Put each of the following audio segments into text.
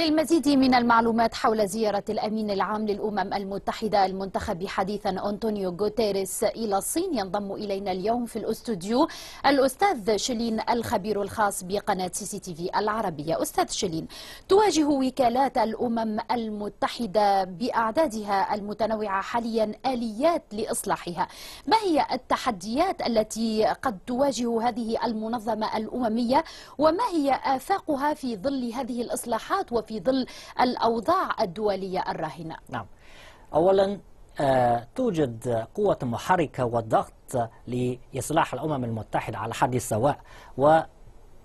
للمزيد من المعلومات حول زيارة الأمين العام للأمم المتحدة المنتخب حديثا أنطونيو غوتيريس إلى الصين ينضم إلينا اليوم في الأستوديو الأستاذ شلين الخبير الخاص بقناة سي سي تي في العربية أستاذ شلين تواجه وكالات الأمم المتحدة بأعدادها المتنوعة حاليا آليات لإصلاحها ما هي التحديات التي قد تواجه هذه المنظمة الأممية وما هي آفاقها في ظل هذه الإصلاحات وفي في ظل الأوضاع الدولية الراهنة نعم أولا آه، توجد قوة محركة وضغط لإصلاح الأمم المتحدة على حد سواء و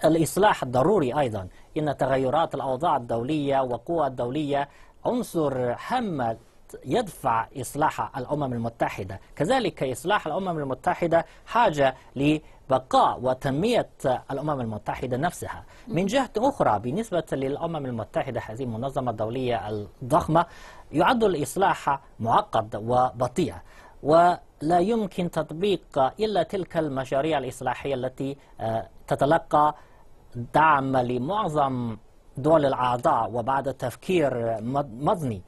الإصلاح الضروري أيضا إن تغيرات الأوضاع الدولية وقوى الدولية عنصر هام يدفع إصلاح الأمم المتحدة كذلك إصلاح الأمم المتحدة حاجة لبقاء وتنمية الأمم المتحدة نفسها من جهة أخرى بالنسبة للأمم المتحدة هذه المنظمة الدولية الضخمة يعد الإصلاح معقد وبطيء ولا يمكن تطبيق إلا تلك المشاريع الإصلاحية التي آه، تتلقى دعم لمعظم دول الأعضاء وبعد تفكير مضني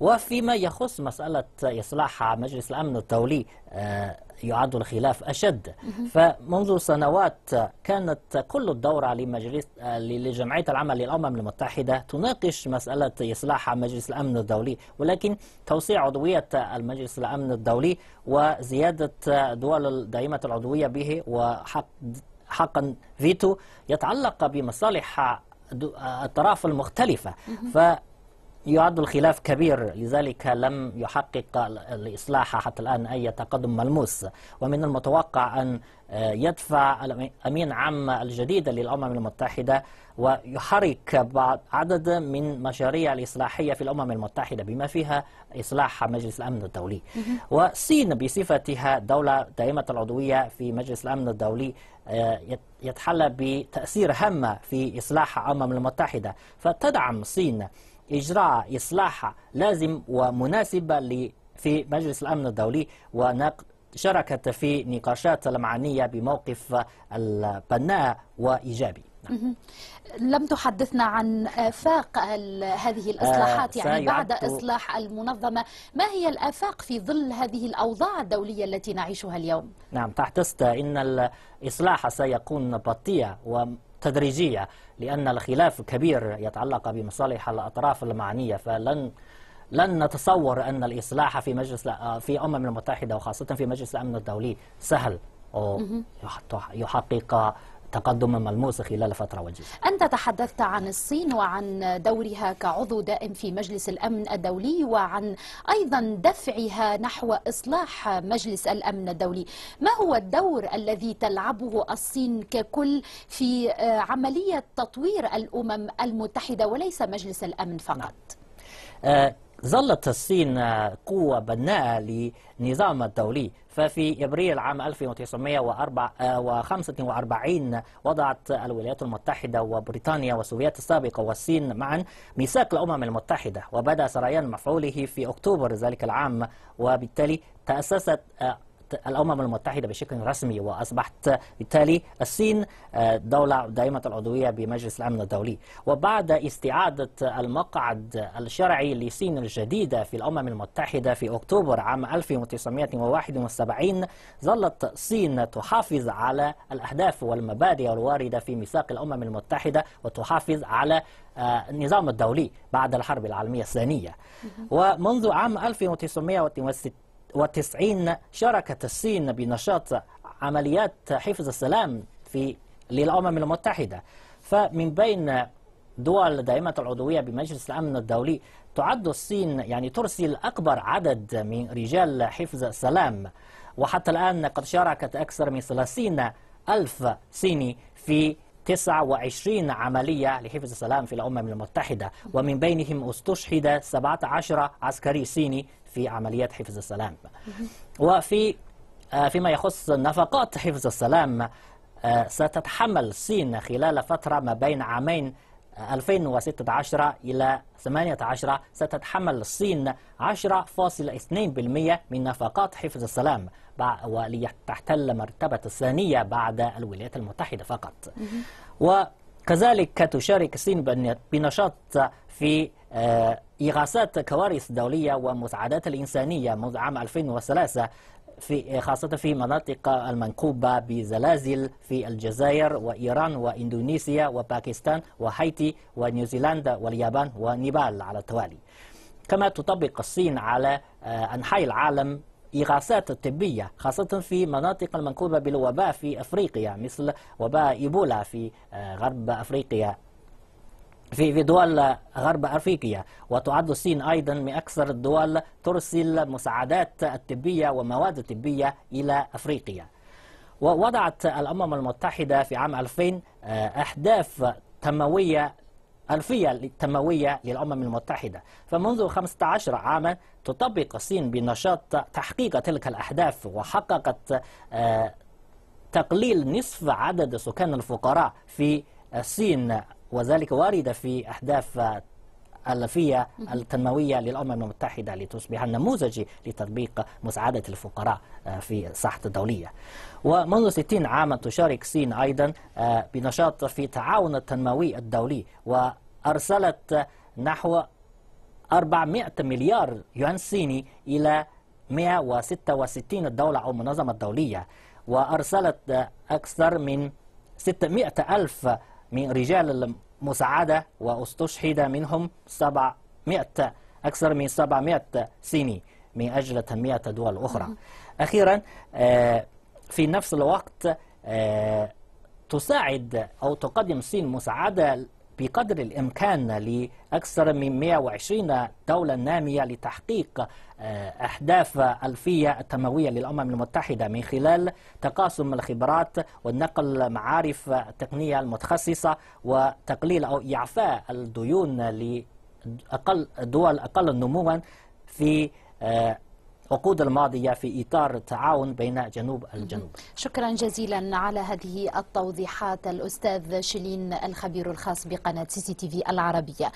وفيما يخص مسألة إصلاح مجلس الأمن الدولي آه، يعد الخلاف أشد فمنذ سنوات كانت كل الدورة لمجلس آه، لجمعية العمل للأمم المتحدة تناقش مسألة إصلاح مجلس الأمن الدولي ولكن توسيع عضوية المجلس الأمن الدولي وزيادة دول دائمة العضوية به وحق حقا فيتو يتعلق بمصالح الأطراف المختلفة ف يعد الخلاف كبير لذلك لم يحقق الإصلاح حتى الآن أي تقدم ملموس ومن المتوقع أن آه، يدفع الأمين عام الجديد للأمم المتحدة ويحرك بعض عدد من مشاريع الإصلاحية في الأمم المتحدة بما فيها إصلاح مجلس الأمن الدولي والصين بصفتها دولة دائمة العضوية في مجلس الأمن الدولي آه، يتحلى بتأثير هامة في إصلاح الأمم المتحدة فتدعم الصين إجراء إصلاح لازم ومناسب في مجلس الأمن الدولي ونقد شاركت في نقاشات المعنية بموقف البناء وإيجابي نعم. لم تحدثنا عن آفاق هذه الإصلاحات آه، يعني بعد إصلاح المنظمة ما هي الآفاق في ظل هذه الأوضاع الدولية التي نعيشها اليوم؟ نعم تحدثت إن الإصلاح سيكون بطيء و تدريجية لأن الخلاف كبير يتعلق بمصالح الأطراف المعنية فلن لن نتصور أن الإصلاح في مجلس في أمم المتحدة وخاصة في مجلس الأمن الدولي سهل أو يحقق تقدم ملموس خلال فترة وجيزة أنت تحدثت عن الصين وعن دورها كعضو دائم في مجلس الأمن الدولي وعن أيضا دفعها نحو إصلاح مجلس الأمن الدولي ما هو الدور الذي تلعبه الصين ككل في آه، عملية تطوير الأمم المتحدة وليس مجلس الأمن فقط نعم. آه، ظلت الصين آه، قوة بناءة لنظام الدولي ففي ابريل عام 1945 آه، وضعت الولايات المتحده وبريطانيا والسوفيات السابقه والصين معا ميثاق الامم المتحده وبدا سريان مفعوله في اكتوبر ذلك العام وبالتالي تأسست آه، الأمم المتحدة بشكل رسمي وأصبحت بالتالي الصين آه، دولة دائمة العضوية بمجلس الأمن الدولي وبعد استعادة المقعد الشرعي لصين الجديدة في الأمم المتحدة في أكتوبر عام 1971 ظلت الصين تحافظ على الأهداف والمبادئ الواردة في ميثاق الأمم المتحدة وتحافظ على آه، النظام الدولي بعد الحرب العالمية الثانية ومنذ عام 1960 وتسعين شاركت الصين بنشاط عمليات حفظ السلام في للأمم المتحدة فمن بين دول دائمة العضوية بمجلس الأمن الدولي تعد الصين يعني ترسل أكبر عدد من رجال حفظ السلام وحتى الآن قد شاركت أكثر من 30 ألف صيني في 29 عملية لحفظ السلام في الأمم المتحدة ومن بينهم استشهد 17 عسكري صيني في عمليات حفظ السلام وفي آه، فيما يخص نفقات حفظ السلام آه، ستتحمل الصين خلال فترة ما بين عامين 2016 إلى 18 ستتحمل الصين 10.2% من نفقات حفظ السلام وليتحتل مرتبة الثانية بعد الولايات المتحدة فقط وكذلك تشارك الصين بنشاط في آه، إغاثات كوارث دولية ومساعدات الإنسانية منذ عام 2003 في خاصة في مناطق المنكوبة بزلازل في الجزائر وإيران وإندونيسيا وباكستان وهايتي ونيوزيلندا واليابان ونيبال على التوالي كما تطبق الصين على آه، أنحاء العالم إغاثات طبية خاصة في مناطق المنكوبة بالوباء في أفريقيا مثل وباء إيبولا في آه، غرب أفريقيا في في دول غرب افريقيا وتعد الصين ايضا من اكثر الدول ترسل مساعدات الطبيه ومواد طبيه الى افريقيا. ووضعت الامم المتحده في عام 2000 آه، اهداف تنمويه ألفية التنموية للأمم المتحدة فمنذ 15 عاما تطبق الصين بنشاط تحقيق تلك الأهداف وحققت آه، تقليل نصف عدد سكان الفقراء في الصين وذلك وارد في أهداف الألفية التنموية للأمم المتحدة لتصبح النموذج لتطبيق مساعدة الفقراء آه، في الساحة الدولية ومنذ 60 عاما تشارك الصين أيضا آه، بنشاط في التعاون التنموي الدولي وأرسلت نحو 400 مليار يوان صيني إلى 166 دولة أو منظمة دولية وأرسلت أكثر من 600 ألف من رجال مساعدة واستشهد منهم 700 أكثر من 700 صيني من أجل تنمية دول أخرى أخيرا آه، في نفس الوقت آه، تساعد أو تقدم الصين مساعدة بقدر الإمكان لأكثر من 120 دولة نامية لتحقيق آه، أهداف ألفية التنموية للأمم المتحدة من خلال تقاسم الخبرات والنقل معارف التقنية المتخصصة وتقليل أو إعفاء الديون لأقل دول أقل نموا في آه، العقود الماضية في إطار التعاون بين جنوب الجنوب شكرا جزيلا على هذه التوضيحات الأستاذ شلين الخبير الخاص بقناة سي سي تي في العربية